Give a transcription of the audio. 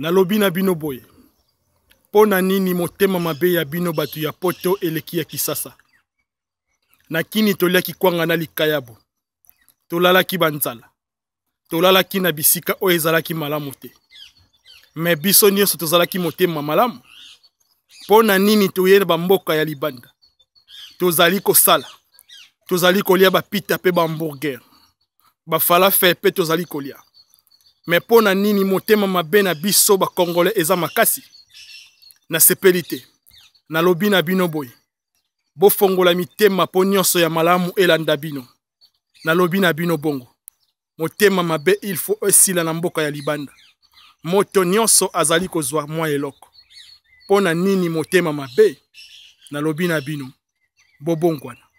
nalobi na bino boye mpo na nini motema mabe ya bino bato ya poto eleki ya kisasa na kini toliaki kwanga na likayabo tolalaki banzala tolalaki na bisika oyo ezalaki malamu te me biso nyonso tozalaki motema malamu mpo na nini toye na bamboka ya libanda tozali kosala tozali kolia bapita mpe bahamburger bafalafe mpe tozali kolia me mpo na nini motema mabe na biso bakongole eza makasi nasepeli te nalobi na bino boye bofongola mitema mpo nyonso ya malamu elanda bino nalobi na bino bongo motema mabe ilfo esila na mboka ya libanda moto nyonso azali kozwa mwa eloko mpo na nini motema mabe nalobi na bino bobongwana